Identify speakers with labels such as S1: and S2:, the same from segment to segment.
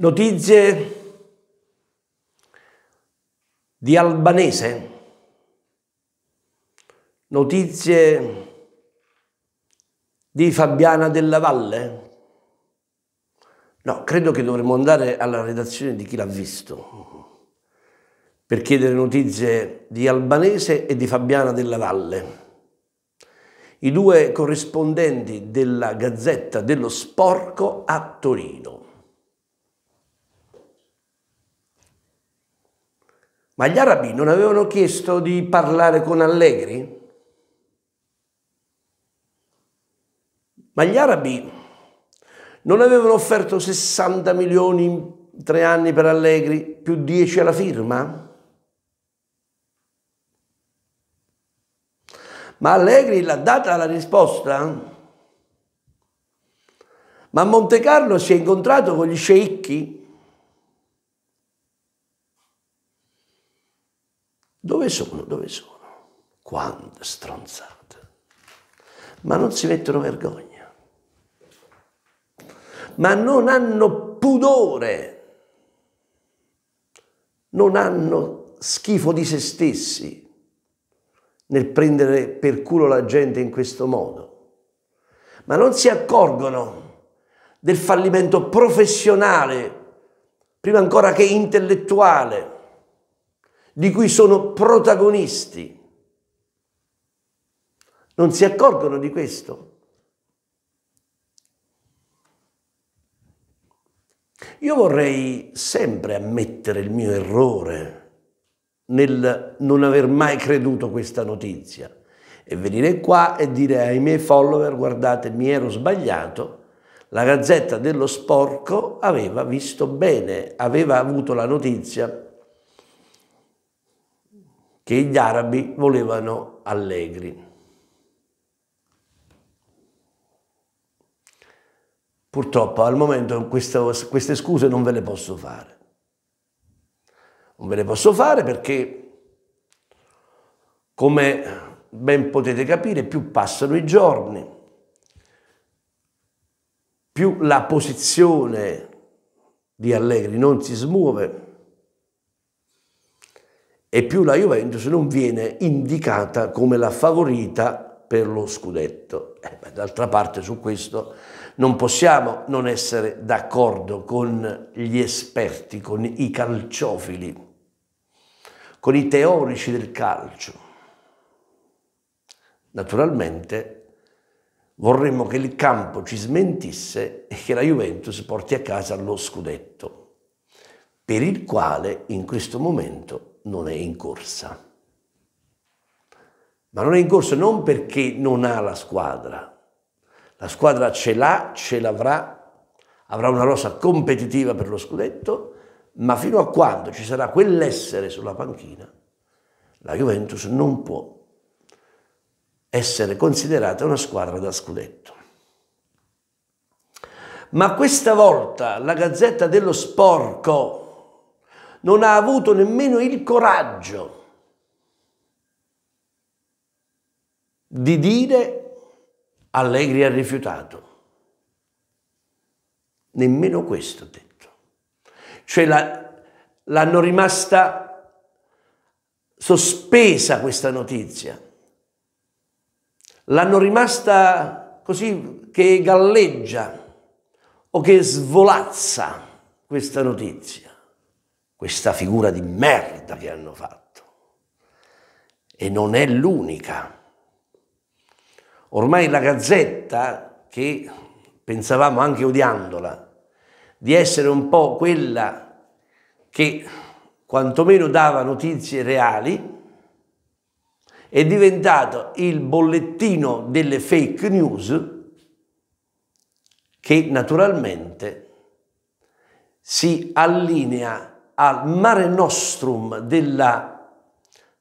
S1: Notizie di Albanese, notizie di Fabiana della Valle? No, credo che dovremmo andare alla redazione di chi l'ha visto per chiedere notizie di Albanese e di Fabiana della Valle. I due corrispondenti della Gazzetta dello Sporco a Torino. Ma gli arabi non avevano chiesto di parlare con Allegri? Ma gli arabi non avevano offerto 60 milioni in tre anni per Allegri, più 10 alla firma? Ma Allegri l'ha data la risposta? Ma Monte Carlo si è incontrato con gli sceicchi? Dove sono? Dove sono? Quante stronzate. Ma non si mettono vergogna. Ma non hanno pudore. Non hanno schifo di se stessi nel prendere per culo la gente in questo modo. Ma non si accorgono del fallimento professionale, prima ancora che intellettuale di cui sono protagonisti. Non si accorgono di questo. Io vorrei sempre ammettere il mio errore nel non aver mai creduto questa notizia e venire qua e dire ai miei follower guardate mi ero sbagliato, la gazzetta dello sporco aveva visto bene, aveva avuto la notizia che gli arabi volevano allegri. Purtroppo al momento questa, queste scuse non ve le posso fare. Non ve le posso fare perché, come ben potete capire, più passano i giorni, più la posizione di Allegri non si smuove, e più la Juventus non viene indicata come la favorita per lo scudetto. Eh, d'altra parte su questo non possiamo non essere d'accordo con gli esperti, con i calciofili, con i teorici del calcio. Naturalmente vorremmo che il campo ci smentisse e che la Juventus porti a casa lo scudetto, per il quale in questo momento non è in corsa. Ma non è in corsa non perché non ha la squadra. La squadra ce l'ha, ce l'avrà, avrà una rosa competitiva per lo scudetto, ma fino a quando ci sarà quell'essere sulla panchina, la Juventus non può essere considerata una squadra da scudetto. Ma questa volta la Gazzetta dello Sporco non ha avuto nemmeno il coraggio di dire Allegri ha rifiutato. Nemmeno questo ha detto. Cioè l'hanno rimasta sospesa questa notizia. L'hanno rimasta così che galleggia o che svolazza questa notizia questa figura di merda che hanno fatto. E non è l'unica. Ormai la Gazzetta, che pensavamo anche odiandola, di essere un po' quella che quantomeno dava notizie reali, è diventato il bollettino delle fake news che naturalmente si allinea al mare nostrum della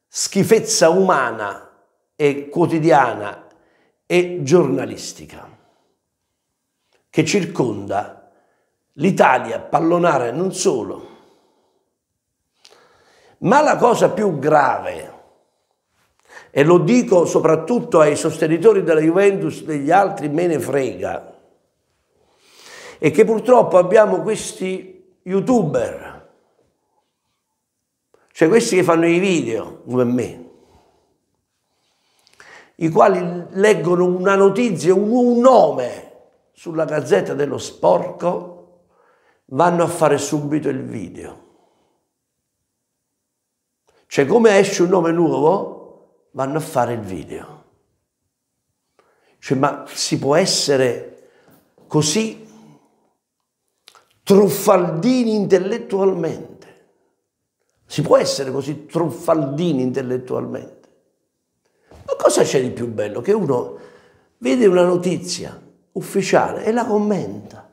S1: schifezza umana e quotidiana e giornalistica che circonda l'Italia pallonare non solo, ma la cosa più grave, e lo dico soprattutto ai sostenitori della Juventus, degli altri me ne frega, è che purtroppo abbiamo questi youtuber cioè questi che fanno i video, come me, i quali leggono una notizia, un, un nome sulla gazzetta dello sporco, vanno a fare subito il video. Cioè come esce un nome nuovo, vanno a fare il video. Cioè, ma si può essere così truffaldini intellettualmente? Si può essere così truffaldini intellettualmente? Ma cosa c'è di più bello? Che uno vede una notizia ufficiale e la commenta.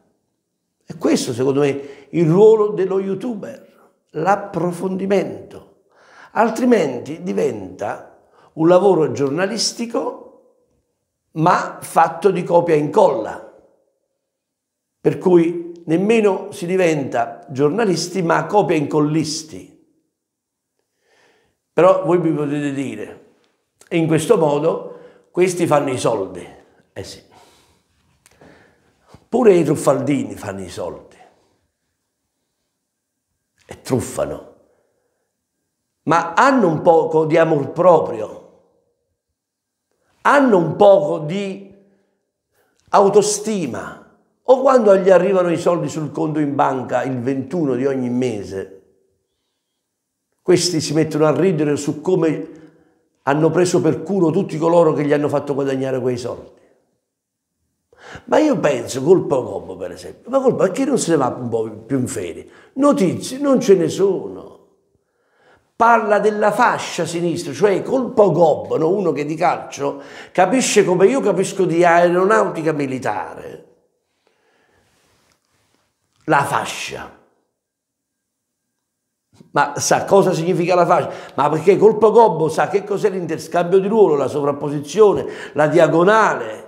S1: E questo secondo me è il ruolo dello youtuber, l'approfondimento. Altrimenti diventa un lavoro giornalistico ma fatto di copia e incolla. Per cui nemmeno si diventa giornalisti ma copia e incollisti. Però voi mi potete dire, in questo modo questi fanno i soldi. Eh sì, pure i truffaldini fanno i soldi e truffano, ma hanno un poco di amor proprio, hanno un poco di autostima. O quando gli arrivano i soldi sul conto in banca il 21 di ogni mese, questi si mettono a ridere su come hanno preso per culo tutti coloro che gli hanno fatto guadagnare quei soldi. Ma io penso, colpa Gobbo per esempio, ma colpa perché non se ne va un po' più in ferie? Notizie non ce ne sono. Parla della fascia sinistra, cioè colpo gobbano, uno che di calcio capisce come io capisco di aeronautica militare. La fascia ma sa cosa significa la fascia, ma perché colpo gobbo sa che cos'è l'interscambio di ruolo, la sovrapposizione, la diagonale,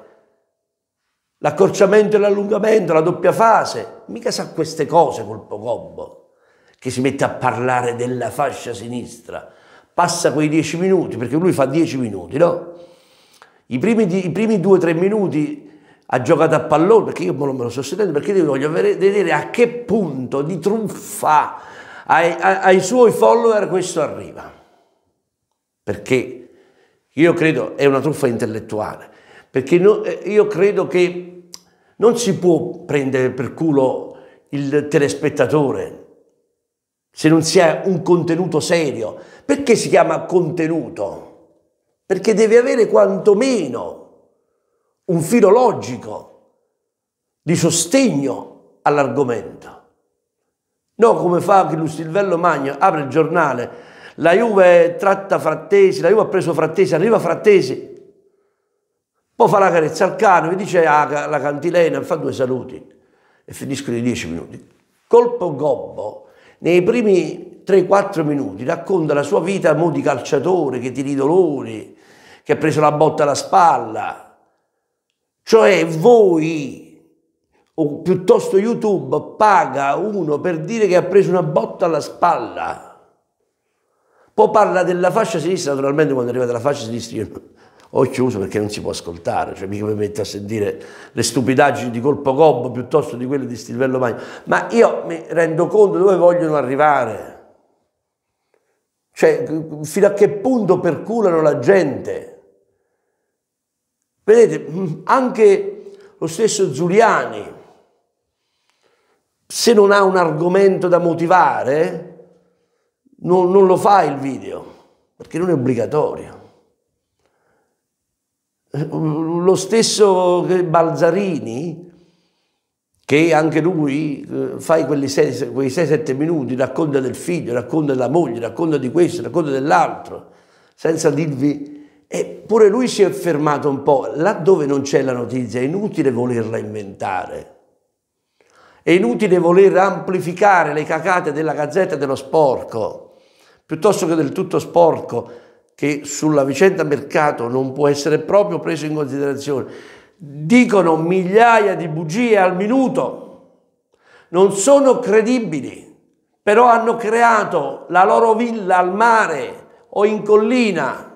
S1: l'accorciamento e l'allungamento, la doppia fase, mica sa queste cose colpo gobbo, che si mette a parlare della fascia sinistra, passa quei dieci minuti, perché lui fa dieci minuti, no? I primi, i primi due o tre minuti ha giocato a pallone, perché io me lo, me lo sto sentendo, perché voglio vedere a che punto di truffa ai, ai suoi follower questo arriva. Perché io credo è una truffa intellettuale, perché no, eh, io credo che non si può prendere per culo il telespettatore se non si ha un contenuto serio. Perché si chiama contenuto? Perché deve avere quantomeno un filo logico di sostegno all'argomento. No, come fa che lo Silvello Magno apre il giornale, la Juve tratta Frattesi, la Juve ha preso Frattesi, arriva Frattesi, poi fa la carezza al cano, mi dice ah, la cantilena, fa due saluti e finiscono i dieci minuti. Colpo gobbo, nei primi 3-4 minuti racconta la sua vita a mo' di calciatore che tira i dolori, che ha preso la botta alla spalla. Cioè voi o piuttosto YouTube paga uno per dire che ha preso una botta alla spalla. Poi parla della fascia sinistra, naturalmente quando arriva dalla fascia sinistra io ho chiuso perché non si può ascoltare, cioè mica mi metto a sentire le stupidaggini di colpo gobbo piuttosto di quelle di Stilvello Magno, ma io mi rendo conto dove vogliono arrivare. Cioè, fino a che punto perculano la gente? Vedete, anche lo stesso Giuliani, se non ha un argomento da motivare, non, non lo fa il video, perché non è obbligatorio. Lo stesso Balzarini, che anche lui eh, fa quei 6-7 minuti, racconta del figlio, racconta della moglie, racconta di questo, racconta dell'altro, senza dirvi... Eppure lui si è fermato un po', laddove non c'è la notizia, è inutile volerla inventare è inutile voler amplificare le cacate della gazzetta dello sporco, piuttosto che del tutto sporco, che sulla vicenda mercato non può essere proprio preso in considerazione. Dicono migliaia di bugie al minuto, non sono credibili, però hanno creato la loro villa al mare o in collina,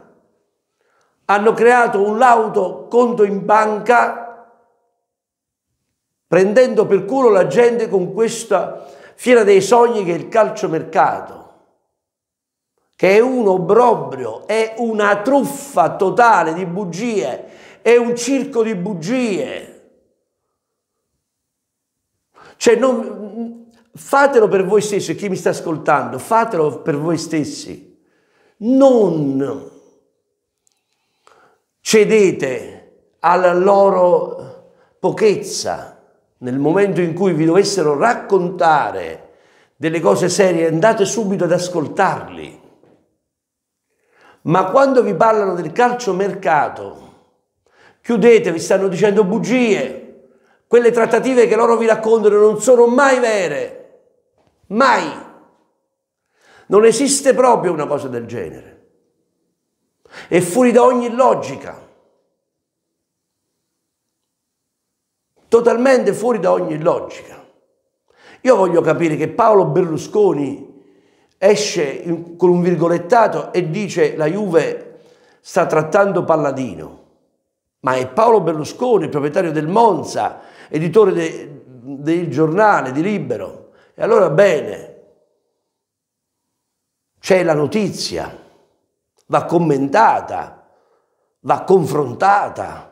S1: hanno creato un lauto conto in banca prendendo per culo la gente con questa fiera dei sogni che è il calciomercato, che è un obbrobrio, è una truffa totale di bugie, è un circo di bugie. Cioè non, fatelo per voi stessi, chi mi sta ascoltando, fatelo per voi stessi. Non cedete alla loro pochezza nel momento in cui vi dovessero raccontare delle cose serie, andate subito ad ascoltarli. Ma quando vi parlano del calciomercato, chiudetevi, stanno dicendo bugie. Quelle trattative che loro vi raccontano non sono mai vere. Mai. Non esiste proprio una cosa del genere. È fuori da ogni logica. totalmente fuori da ogni logica. Io voglio capire che Paolo Berlusconi esce con un virgolettato e dice la Juve sta trattando Palladino, ma è Paolo Berlusconi, proprietario del Monza, editore de, del giornale di Libero. E allora bene, c'è la notizia, va commentata, va confrontata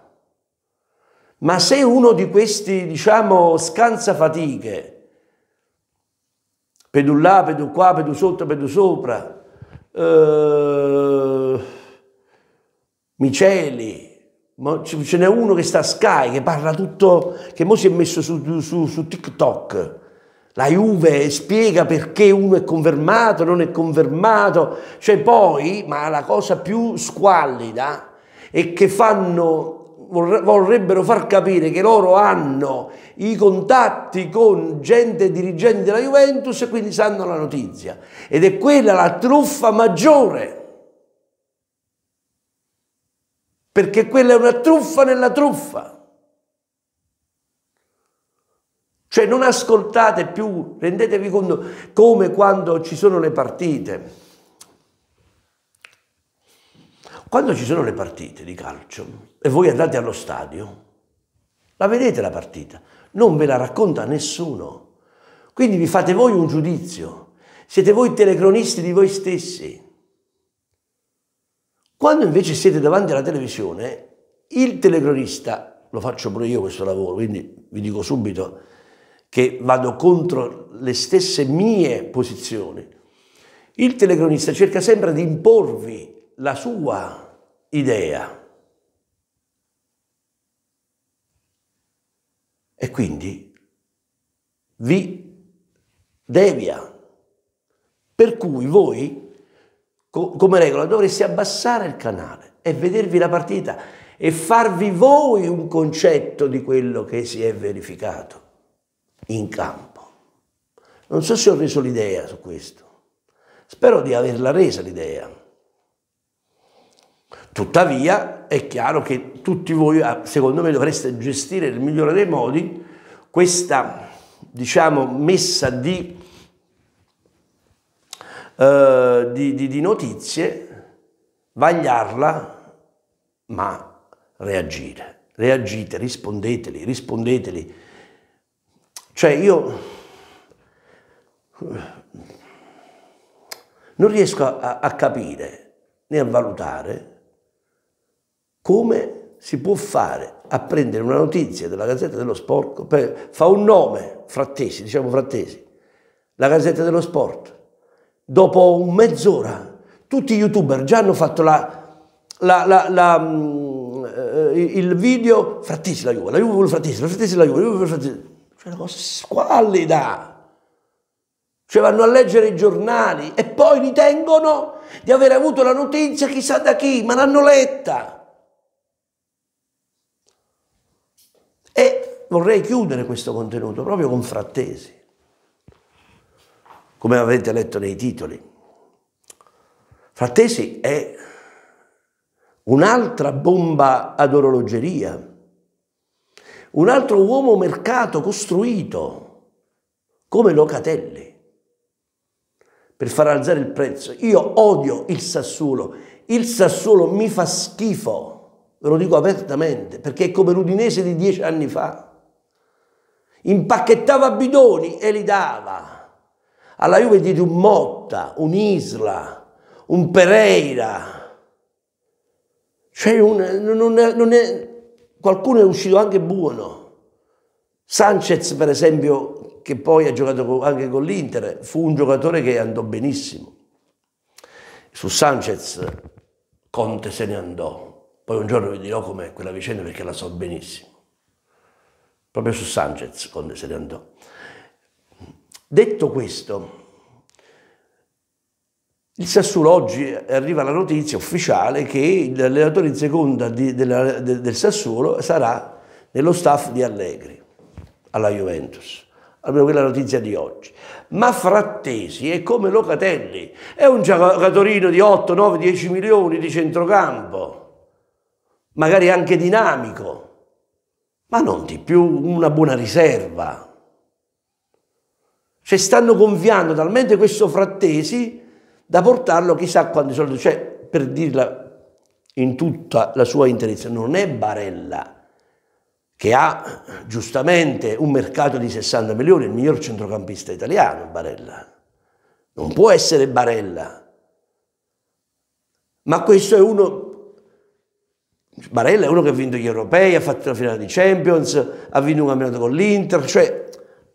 S1: ma se uno di questi, diciamo, scansafatiche, pedù là, pedù qua, pedù sotto, pedù sopra, eh, miceli, ce n'è uno che sta a Sky, che parla tutto, che mo si è messo su, su, su TikTok, la Juve spiega perché uno è confermato, non è confermato, cioè poi, ma la cosa più squallida è che fanno vorrebbero far capire che loro hanno i contatti con gente dirigente della Juventus e quindi sanno la notizia. Ed è quella la truffa maggiore. Perché quella è una truffa nella truffa. Cioè non ascoltate più, rendetevi conto come quando ci sono le partite quando ci sono le partite di calcio e voi andate allo stadio, la vedete la partita, non ve la racconta nessuno. Quindi vi fate voi un giudizio, siete voi telecronisti di voi stessi. Quando invece siete davanti alla televisione, il telecronista, lo faccio pure io questo lavoro, quindi vi dico subito che vado contro le stesse mie posizioni, il telecronista cerca sempre di imporvi la sua idea. E quindi vi devia. Per cui voi, co come regola, dovreste abbassare il canale e vedervi la partita e farvi voi un concetto di quello che si è verificato in campo. Non so se ho reso l'idea su questo. Spero di averla resa l'idea. Tuttavia è chiaro che tutti voi, ah, secondo me, dovreste gestire nel migliore dei modi questa, diciamo, messa di, eh, di, di, di notizie, vagliarla, ma reagire. Reagite, rispondeteli, rispondeteli. Cioè io non riesco a, a, capire né a valutare come si può fare a prendere una notizia della Gazzetta dello Sport, per, fa un nome, Frattesi, diciamo Frattesi, la Gazzetta dello Sport, dopo mezz'ora tutti gli youtuber già hanno fatto la, la, la, mm, eh, il video Frattesi la Juve, la Juve vuole Frattesi, la Frattesi la Juve, la Juve vuole Frattesi. Cioè una cosa squallida! Cioè vanno a leggere i giornali e poi ritengono di aver avuto la notizia chissà da chi, ma l'hanno letta! E vorrei chiudere questo contenuto proprio con frattesi, come avete letto nei titoli. Frattesi è un'altra bomba ad orologeria, un altro uomo mercato costruito come Locatelli per far alzare il prezzo. Io odio il Sassuolo, il Sassuolo mi fa schifo ve lo dico apertamente, perché è come l'Udinese di dieci anni fa. Impacchettava bidoni e li dava. Alla Juve diede un Motta, un Isla, un Pereira. Cioè un, non è, non è, qualcuno è uscito anche buono. Sanchez, per esempio, che poi ha giocato anche con l'Inter, fu un giocatore che andò benissimo. Su Sanchez Conte se ne andò poi un giorno vi dirò com'è quella vicenda perché la so benissimo. Proprio su Sanchez, quando se ne andò. Detto questo, il Sassuolo oggi eh, arriva la notizia ufficiale che l'allenatore in seconda di, della, de, del Sassuolo sarà nello staff di Allegri alla Juventus. Almeno quella notizia di oggi. Ma Frattesi è come Locatelli, è un giocatorino di 8, 9, 10 milioni di centrocampo magari anche dinamico, ma non di più una buona riserva. Cioè stanno gonfiando talmente questo frattesi da portarlo chissà quanti soldi, cioè per dirla in tutta la sua interezza, non è Barella che ha giustamente un mercato di 60 milioni, il miglior centrocampista italiano, Barella. Non può essere Barella. Ma questo è uno Barella è uno che ha vinto gli europei, ha fatto la finale di Champions, ha vinto un campionato con l'Inter, cioè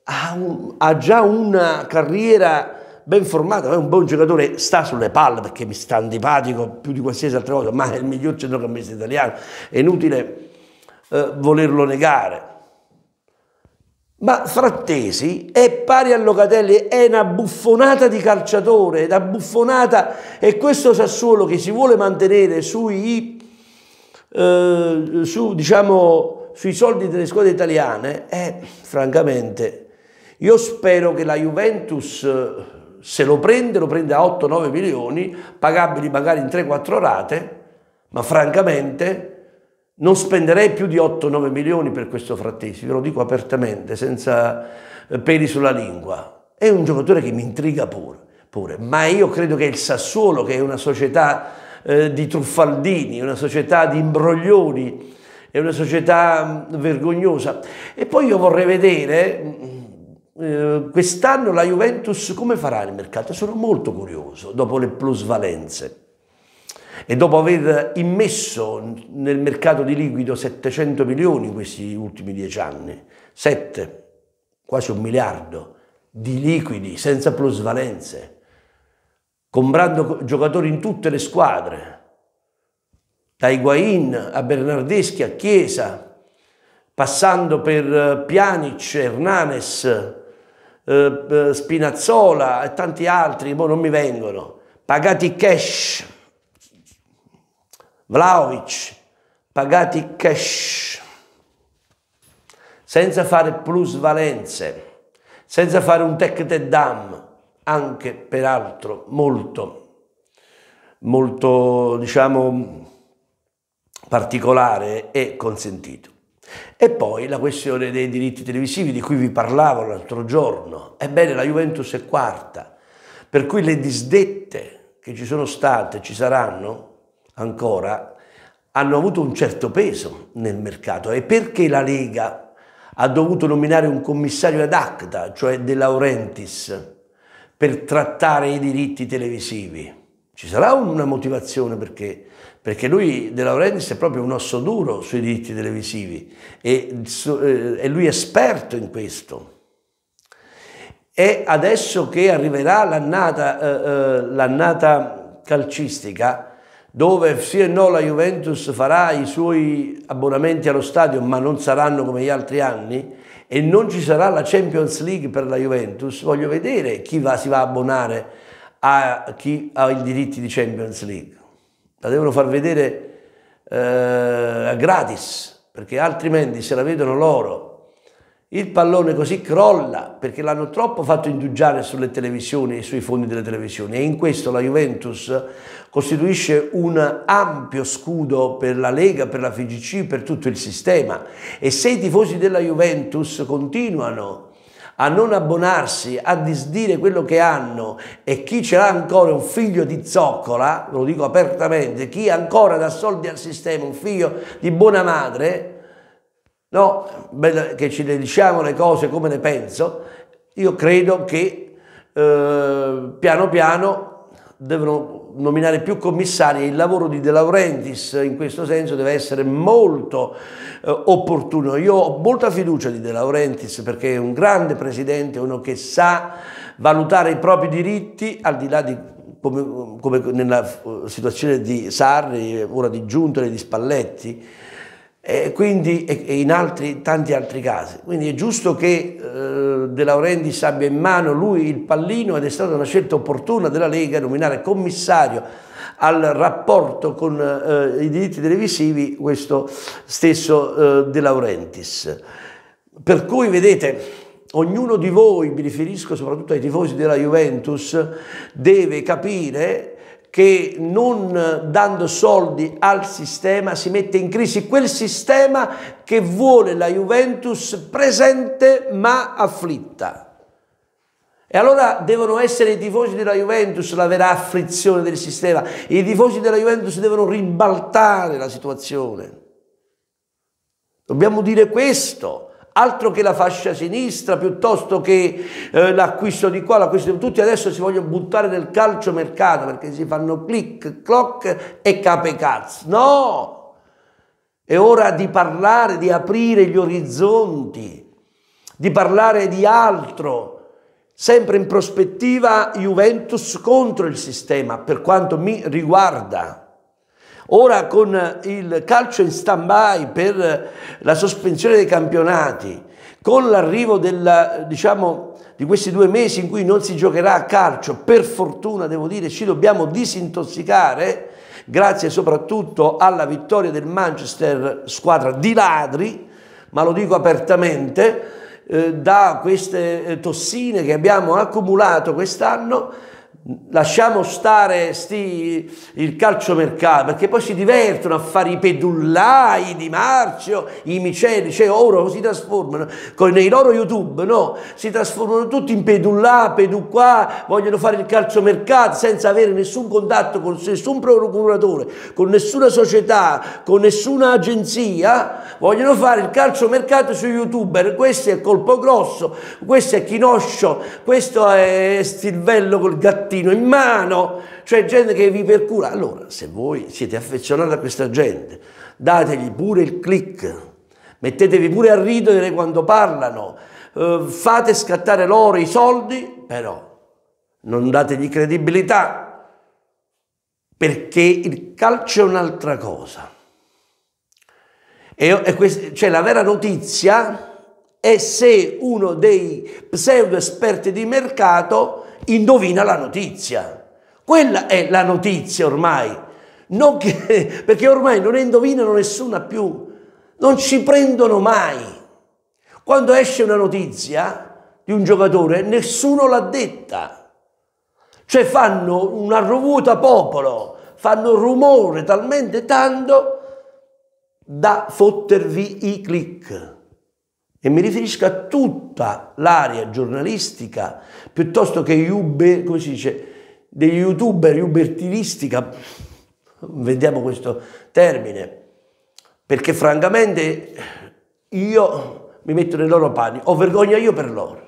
S1: ha, un, ha, già una carriera ben formata, è un buon giocatore, sta sulle palle perché mi sta antipatico più di qualsiasi altra cosa, ma è il miglior centrocampista italiano, è inutile eh, volerlo negare. Ma Frattesi è pari a Locatelli, è una buffonata di calciatore, è una buffonata, e questo Sassuolo che si vuole mantenere sui eh, su, diciamo, sui soldi delle squadre italiane, eh, francamente, io spero che la Juventus eh, se lo prende, lo prende a 8-9 milioni, pagabili magari in 3-4 rate, ma francamente non spenderei più di 8-9 milioni per questo Frattesi, ve lo dico apertamente, senza eh, peli sulla lingua. È un giocatore che mi intriga pure, pure. ma io credo che il Sassuolo, che è una società eh, di truffaldini, una società di imbroglioni, è una società mm, vergognosa. E poi io vorrei vedere mm, eh, quest'anno la Juventus come farà nel mercato. Sono molto curioso dopo le plusvalenze e dopo aver immesso nel mercato di liquido 700 milioni in questi ultimi dieci anni, 7, quasi un miliardo di liquidi senza plusvalenze, comprando giocatori in tutte le squadre, da Higuain a Bernardeschi a Chiesa, passando per eh, Pjanic, Hernanes, eh, eh, Spinazzola e tanti altri, poi boh, non mi vengono, pagati cash, Vlaovic, pagati cash, senza fare plusvalenze, senza fare un tec te dam, anche peraltro molto, molto diciamo, particolare e consentito. E poi la questione dei diritti televisivi di cui vi parlavo l'altro giorno. Ebbene, la Juventus è quarta, per cui le disdette che ci sono state, ci saranno ancora, hanno avuto un certo peso nel mercato. E perché la Lega ha dovuto nominare un commissario ad acta, cioè De Laurentiis, per trattare i diritti televisivi. Ci sarà una motivazione perché? Perché lui, De Laurentiis, è proprio un osso duro sui diritti televisivi e, eh, e lui è esperto in questo. E adesso che arriverà l'annata, eh, eh l'annata calcistica, dove sì e no la Juventus farà i suoi abbonamenti allo stadio, ma non saranno come gli altri anni, e non ci sarà la Champions League per la Juventus, voglio vedere chi va, si va a abbonare a chi ha i diritti di Champions League. La devono far vedere eh, gratis, perché altrimenti se la vedono loro il pallone così crolla perché l'hanno troppo fatto indugiare sulle televisioni e sui fondi delle televisioni e in questo la Juventus costituisce un ampio scudo per la Lega, per la FGC, per tutto il sistema e se i tifosi della Juventus continuano a non abbonarsi, a disdire quello che hanno e chi ce l'ha ancora un figlio di zoccola, lo dico apertamente, chi ancora dà soldi al sistema, un figlio di buona madre, no? che ci ne diciamo le cose come ne penso, io credo che eh, piano piano devono nominare più commissari e il lavoro di De Laurentiis in questo senso deve essere molto eh, opportuno. Io ho molta fiducia di De Laurentiis perché è un grande presidente, uno che sa valutare i propri diritti al di là di come, come nella situazione di Sarri, ora di Giuntoli, e di Spalletti, e quindi e in altri, tanti altri casi. Quindi è giusto che eh, De Laurentiis abbia in mano lui il pallino ed è stata una scelta opportuna della Lega nominare commissario al rapporto con eh, i diritti televisivi questo stesso eh, De Laurentiis. Per cui vedete, ognuno di voi, mi riferisco soprattutto ai tifosi della Juventus, deve capire che non dando soldi al sistema si mette in crisi quel sistema che vuole la Juventus presente ma afflitta. E allora devono essere i tifosi della Juventus la vera afflizione del sistema. I tifosi della Juventus devono ribaltare la situazione. Dobbiamo dire questo altro che la fascia sinistra piuttosto che eh, l'acquisto di qua, l'acquisto di tutti adesso si vogliono buttare nel calcio mercato perché si fanno click, clock e cape cazzo. No! È ora di parlare, di aprire gli orizzonti, di parlare di altro. Sempre in prospettiva Juventus contro il sistema, per quanto mi riguarda, Ora con il calcio in stand-by per la sospensione dei campionati, con l'arrivo diciamo, di questi due mesi in cui non si giocherà a calcio, per fortuna devo dire ci dobbiamo disintossicare, grazie soprattutto alla vittoria del Manchester, squadra di ladri, ma lo dico apertamente, eh, da queste eh, tossine che abbiamo accumulato quest'anno Lasciamo stare sti, il calciomercato perché poi si divertono a fare i pedullai di Marcio, i miceli, cioè ora si trasformano nei loro YouTube, no? Si trasformano tutti in pedullà, peduquà, vogliono fare il calciomercato senza avere nessun contatto con nessun procuratore, con nessuna società, con nessuna agenzia, vogliono fare il calciomercato su YouTuber. Questo è il colpo grosso, questo è Chinoscio, questo è Stilvello col gattino mattino in mano, cioè gente che vi percura. Allora, se voi siete affezionati a questa gente, dategli pure il click, mettetevi pure a ridere quando parlano, eh, fate scattare loro i soldi, però non dategli credibilità, perché il calcio è un'altra cosa. E, e quest, cioè la vera notizia è se uno dei pseudo esperti di mercato indovina la notizia. Quella è la notizia ormai, che, perché ormai non ne indovinano nessuna più, non ci prendono mai. Quando esce una notizia di un giocatore, nessuno l'ha detta. Cioè fanno una rovuta popolo, fanno rumore talmente tanto da fottervi i click e mi riferisco a tutta l'area giornalistica, piuttosto che Uber, come si dice, degli youtuber, ubertinistica, vediamo questo termine, perché francamente io mi metto nei loro panni, ho vergogna io per loro,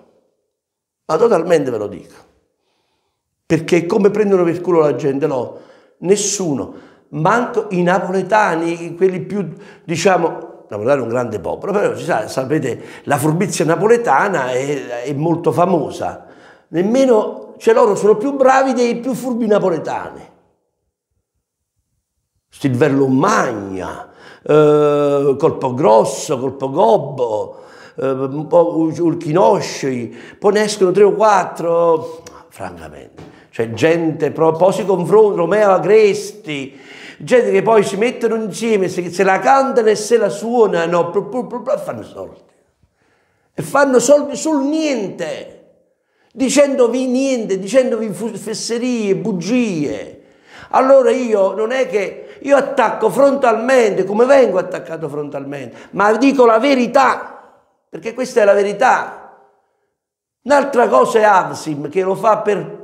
S1: ma totalmente ve lo dico, perché come prendono per culo la gente, no, nessuno, manco i napoletani, quelli più, diciamo, Napoletano è un grande popolo, però sa, sapete, la furbizia napoletana è, è molto famosa. Nemmeno, cioè loro sono più bravi dei più furbi napoletani. Stilvello Magna, eh, Colpo Grosso, Colpo Gobbo, eh, Ulchinosci, poi ne escono tre o quattro, francamente. Cioè gente, poi si confronta, Romeo Agresti, gente che poi si mettono insieme, se, se la cantano e se la suonano, pr, pr, pr, fanno soldi. E fanno soldi sul niente, dicendovi niente, dicendovi fesserie, bugie. Allora io non è che io attacco frontalmente, come vengo attaccato frontalmente, ma dico la verità, perché questa è la verità. Un'altra cosa è Avsim che lo fa per,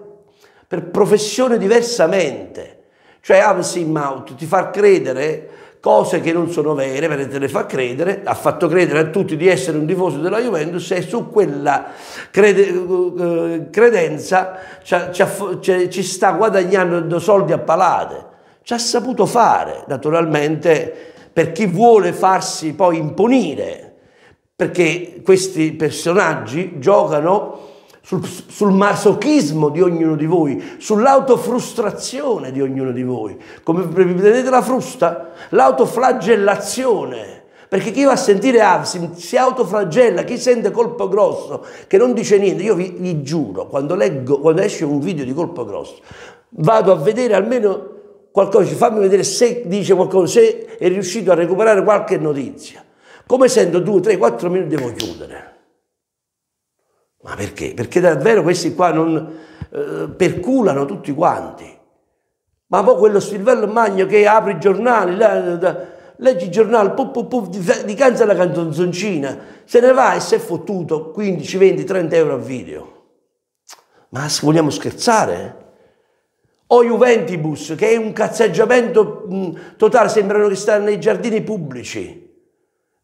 S1: per professione diversamente. Cioè Avs in mouth ti fa credere cose che non sono vere, perché te le fa credere, ha fatto credere a tutti di essere un tifoso della Juventus e su quella crede, eh, eh, credenza ci, ci, ci sta guadagnando soldi a palate. Ci ha saputo fare, naturalmente, per chi vuole farsi poi imponire, perché questi personaggi giocano sul, sul masochismo di ognuno di voi, sull'autofrustrazione di ognuno di voi. Come vi vedete la frusta? L'autoflagellazione. Perché chi va a sentire Avsim si autoflagella, chi sente colpo grosso che non dice niente, io vi, vi giuro, quando, leggo, quando esce un video di colpo grosso, vado a vedere almeno qualcosa, fammi vedere se dice qualcosa, se è riuscito a recuperare qualche notizia. Come sento 2, 3, 4 minuti devo chiudere. Ma perché? Perché davvero questi qua non, eh, perculano tutti quanti. Ma poi quello Silvello Magno che apre i giornali, leggi il giornale, puff, puff, puff, di, canza la canzoncina, se ne va e si è fottuto 15, 20, 30 euro a video. Ma vogliamo scherzare? O Juventibus, che è un cazzeggiamento totale, sembrano che stanno nei giardini pubblici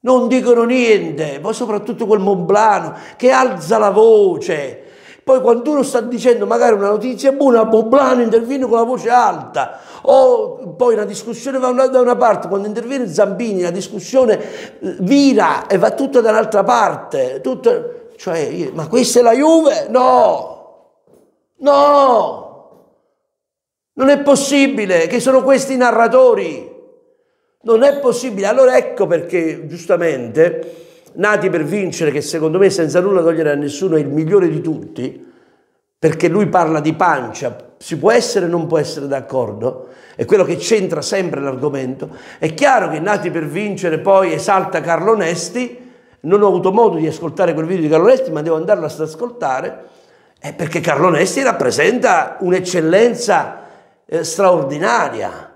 S1: non dicono niente, poi soprattutto quel Moblano che alza la voce. Poi quando uno sta dicendo magari una notizia buona, Moblano interviene con la voce alta, o poi la discussione va da una parte, quando interviene Zambini la discussione eh, vira e va tutta dall'altra parte. Tutto... Cioè, ma questa è la Juve? No! No! Non è possibile che sono questi narratori. Non è possibile. Allora ecco perché giustamente Nati per vincere, che secondo me senza nulla togliere a nessuno è il migliore di tutti, perché lui parla di pancia, si può essere o non può essere d'accordo, è quello che c'entra sempre l'argomento. È chiaro che Nati per vincere poi esalta Carlo Onesti, non ho avuto modo di ascoltare quel video di Carlo Onesti, ma devo andarlo ad ascoltare, perché Carlo Onesti rappresenta un'eccellenza eh, straordinaria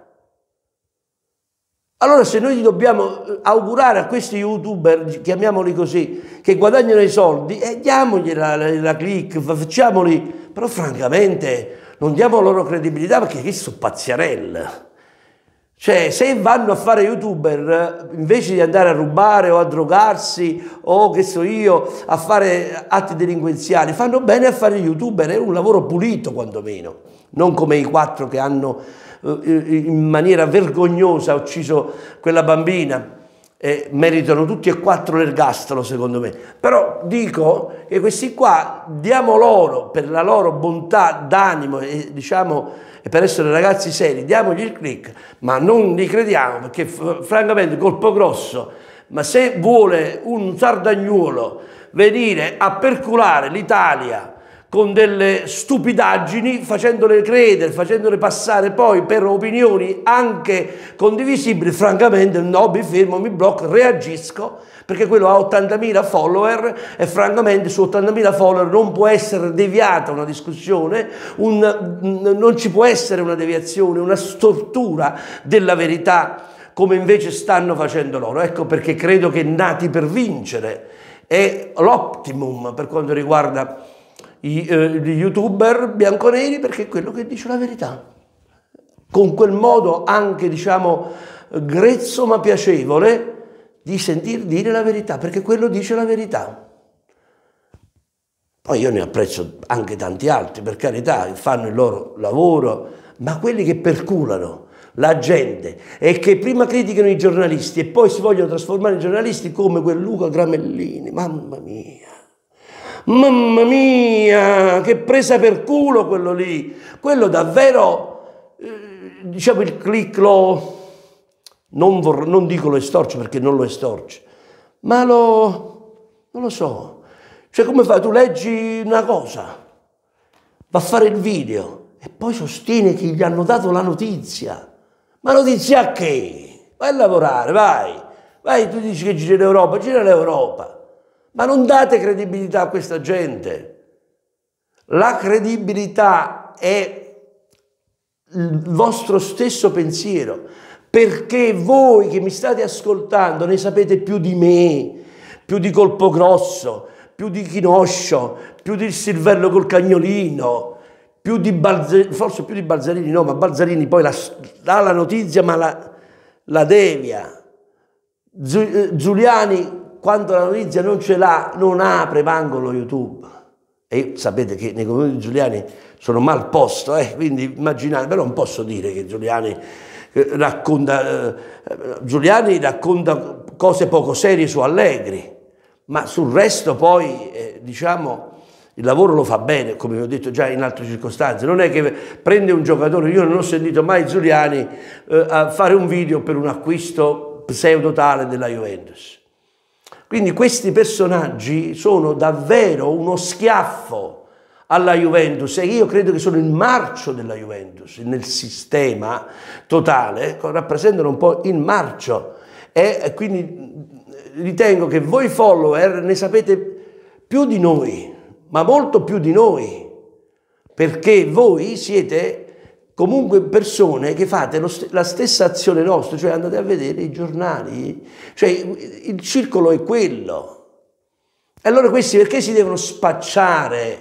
S1: allora se noi dobbiamo eh, augurare a questi youtuber, chiamiamoli così, che guadagnano i soldi, eh, diamogli la, la, la click, facciamoli, però francamente non diamo loro credibilità perché che sono pazziarelle. Cioè, se vanno a fare youtuber, eh, invece di andare a rubare o a drogarsi o che so io, a fare atti delinquenziali, fanno bene a fare youtuber, è un lavoro pulito quantomeno, non come i quattro che hanno eh, in maniera vergognosa ha ucciso quella bambina. Eh, meritano tutti e quattro l'ergastolo secondo me però dico che questi qua diamo loro per la loro bontà d'animo e diciamo e per essere ragazzi seri diamogli il click ma non li crediamo perché francamente colpo grosso ma se vuole un sardagnuolo venire a perculare l'Italia con delle stupidaggini, facendole credere, facendole passare poi per opinioni anche condivisibili, francamente no, mi fermo, mi blocco, reagisco, perché quello ha 80.000 follower e francamente su 80.000 follower non può essere deviata una discussione, un, non ci può essere una deviazione, una stortura della verità come invece stanno facendo loro. Ecco perché credo che nati per vincere è l'optimum per quanto riguarda gli, eh, gli youtuber bianconeri perché è quello che dice la verità. Con quel modo anche, diciamo, grezzo ma piacevole di sentir dire la verità, perché quello dice la verità. Poi io ne apprezzo anche tanti altri, per carità, che fanno il loro lavoro, ma quelli che perculano la gente e che prima criticano i giornalisti e poi si vogliono trasformare in giornalisti come quel Luca Gramellini, mamma mia. Mamma mia, che presa per culo quello lì. Quello davvero, eh, diciamo, il click lo... Non, vor, non dico lo estorce perché non lo estorce, ma lo... non lo so. Cioè come fai? Tu leggi una cosa, va a fare il video e poi sostiene che gli hanno dato la notizia. Ma notizia a che? Vai a lavorare, vai. Vai, tu dici che giri l'Europa, gira l'Europa. Ma non date credibilità a questa gente. La credibilità è il vostro stesso pensiero, perché voi che mi state ascoltando ne sapete più di me, più di Colpo Grosso, più di Chinoscio, più di Silvello col Cagnolino, più di Balzarini, forse più di Balzarini no, ma Balzarini poi la, dà la notizia ma la, la devia. Eh, Giuliani quando la notizia non ce l'ha, non apre manco YouTube. E sapete che nei confronti di Giuliani sono mal posto, eh? quindi immaginate, però non posso dire che Giuliani eh, racconta, eh, Giuliani racconta cose poco serie su Allegri, ma sul resto poi, eh, diciamo, il lavoro lo fa bene, come vi ho detto già in altre circostanze. Non è che prende un giocatore, io non ho sentito mai Giuliani eh, fare un video per un acquisto pseudo tale della Juventus. Quindi questi personaggi sono davvero uno schiaffo alla Juventus e io credo che sono il marcio della Juventus nel sistema totale, rappresentano un po' il marcio e quindi ritengo che voi follower ne sapete più di noi, ma molto più di noi, perché voi siete comunque persone che fate st la stessa azione nostra, cioè andate a vedere i giornali, cioè il circolo è quello. E allora questi perché si devono spacciare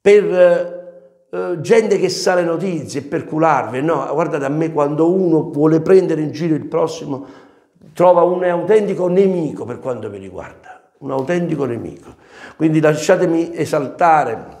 S1: per eh, gente che sa le notizie, per cularvi? No, guardate a me quando uno vuole prendere in giro il prossimo, trova un autentico nemico per quanto mi riguarda, un autentico nemico. Quindi lasciatemi esaltare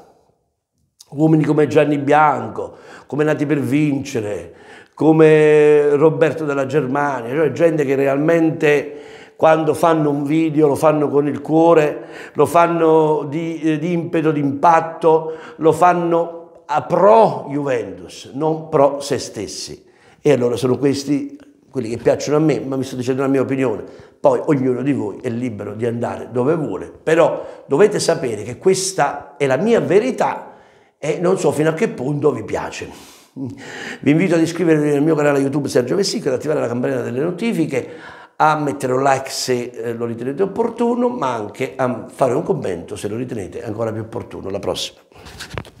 S1: Uomini come Gianni Bianco, come Nati per Vincere, come Roberto della Germania, cioè gente che realmente quando fanno un video lo fanno con il cuore, lo fanno di, eh, di impeto, di impatto, lo fanno a pro Juventus, non pro se stessi. E allora sono questi quelli che piacciono a me, ma mi sto dicendo la mia opinione. Poi ognuno di voi è libero di andare dove vuole, però dovete sapere che questa è la mia verità e non so fino a che punto vi piace. Vi invito ad iscrivervi al mio canale YouTube Sergio Vessicco, ad attivare la campanella delle notifiche, a mettere un like se eh, lo ritenete opportuno, ma anche a fare un commento se lo ritenete ancora più opportuno. Alla prossima!